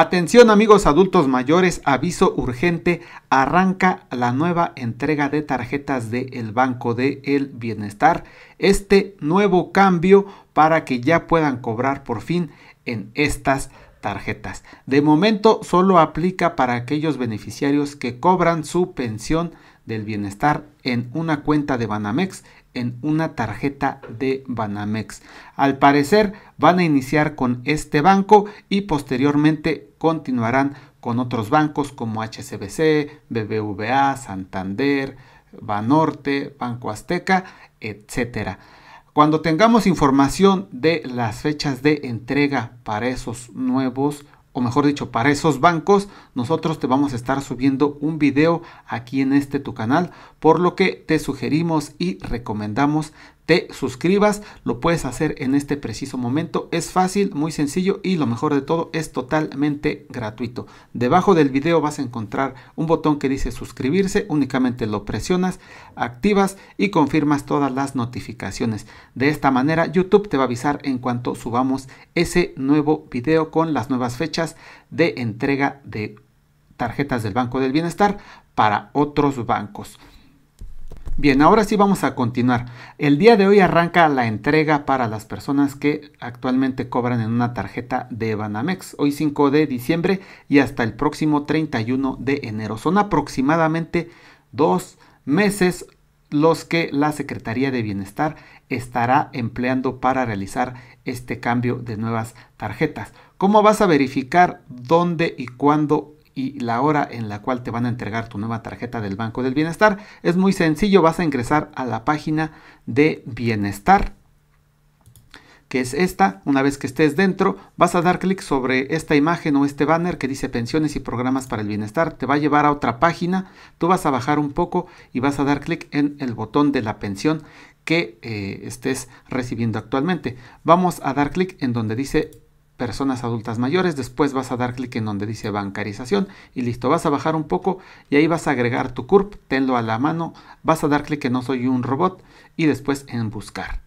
Atención amigos adultos mayores, aviso urgente, arranca la nueva entrega de tarjetas del el Banco del el Bienestar. Este nuevo cambio para que ya puedan cobrar por fin en estas tarjetas. De momento solo aplica para aquellos beneficiarios que cobran su pensión del bienestar en una cuenta de Banamex, en una tarjeta de Banamex. Al parecer van a iniciar con este banco y posteriormente continuarán con otros bancos como HSBC, BBVA, Santander, Banorte, Banco Azteca, etcétera. Cuando tengamos información de las fechas de entrega para esos nuevos o mejor dicho, para esos bancos, nosotros te vamos a estar subiendo un video aquí en este tu canal, por lo que te sugerimos y recomendamos te suscribas. Lo puedes hacer en este preciso momento. Es fácil, muy sencillo y lo mejor de todo es totalmente gratuito. Debajo del video vas a encontrar un botón que dice suscribirse. Únicamente lo presionas, activas y confirmas todas las notificaciones. De esta manera YouTube te va a avisar en cuanto subamos ese nuevo video con las nuevas fechas de entrega de tarjetas del Banco del Bienestar para otros bancos. Bien, ahora sí vamos a continuar. El día de hoy arranca la entrega para las personas que actualmente cobran en una tarjeta de Banamex. Hoy 5 de diciembre y hasta el próximo 31 de enero. Son aproximadamente dos meses los que la Secretaría de Bienestar estará empleando para realizar este cambio de nuevas tarjetas. ¿Cómo vas a verificar dónde y cuándo y la hora en la cual te van a entregar tu nueva tarjeta del Banco del Bienestar. Es muy sencillo, vas a ingresar a la página de Bienestar que es esta, una vez que estés dentro, vas a dar clic sobre esta imagen o este banner que dice pensiones y programas para el bienestar, te va a llevar a otra página, tú vas a bajar un poco y vas a dar clic en el botón de la pensión que eh, estés recibiendo actualmente. Vamos a dar clic en donde dice personas adultas mayores, después vas a dar clic en donde dice bancarización y listo, vas a bajar un poco y ahí vas a agregar tu CURP, tenlo a la mano, vas a dar clic en no soy un robot y después en buscar.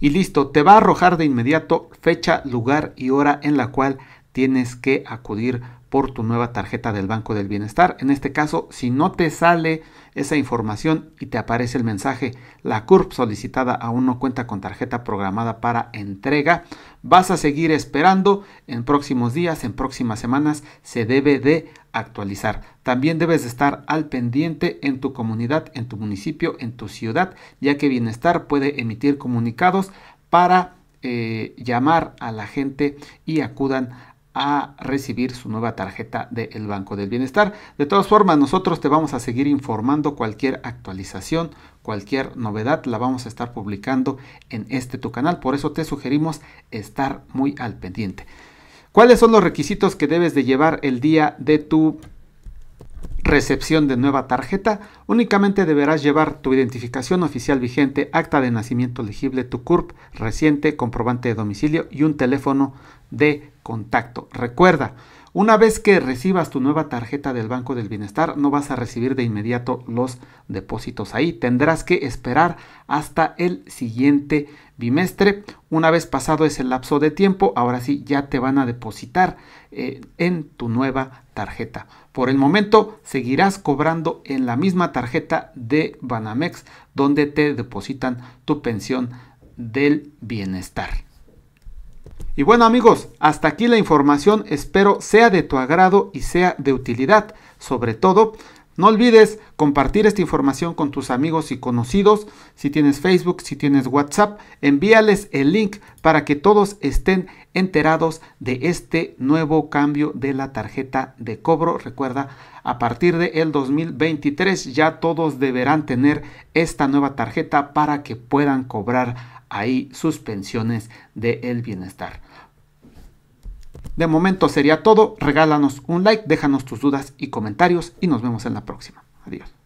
Y listo, te va a arrojar de inmediato fecha, lugar y hora en la cual tienes que acudir por tu nueva tarjeta del Banco del Bienestar. En este caso, si no te sale esa información y te aparece el mensaje, la CURP solicitada aún no cuenta con tarjeta programada para entrega, vas a seguir esperando. En próximos días, en próximas semanas, se debe de actualizar. También debes estar al pendiente en tu comunidad, en tu municipio, en tu ciudad, ya que Bienestar puede emitir comunicados para eh, llamar a la gente y acudan a recibir su nueva tarjeta del Banco del Bienestar. De todas formas, nosotros te vamos a seguir informando cualquier actualización, cualquier novedad, la vamos a estar publicando en este tu canal. Por eso te sugerimos estar muy al pendiente. ¿Cuáles son los requisitos que debes de llevar el día de tu recepción de nueva tarjeta, únicamente deberás llevar tu identificación oficial vigente, acta de nacimiento legible, tu CURP reciente, comprobante de domicilio y un teléfono de contacto. Recuerda, una vez que recibas tu nueva tarjeta del Banco del Bienestar, no vas a recibir de inmediato los depósitos ahí. Tendrás que esperar hasta el siguiente bimestre. Una vez pasado ese lapso de tiempo, ahora sí ya te van a depositar eh, en tu nueva tarjeta. Por el momento, seguirás cobrando en la misma tarjeta de Banamex, donde te depositan tu pensión del bienestar. Y bueno amigos, hasta aquí la información, espero sea de tu agrado y sea de utilidad. Sobre todo, no olvides compartir esta información con tus amigos y conocidos. Si tienes Facebook, si tienes WhatsApp, envíales el link para que todos estén enterados de este nuevo cambio de la tarjeta de cobro. Recuerda, a partir del 2023 ya todos deberán tener esta nueva tarjeta para que puedan cobrar hay suspensiones del bienestar. De momento sería todo. Regálanos un like, déjanos tus dudas y comentarios y nos vemos en la próxima. Adiós.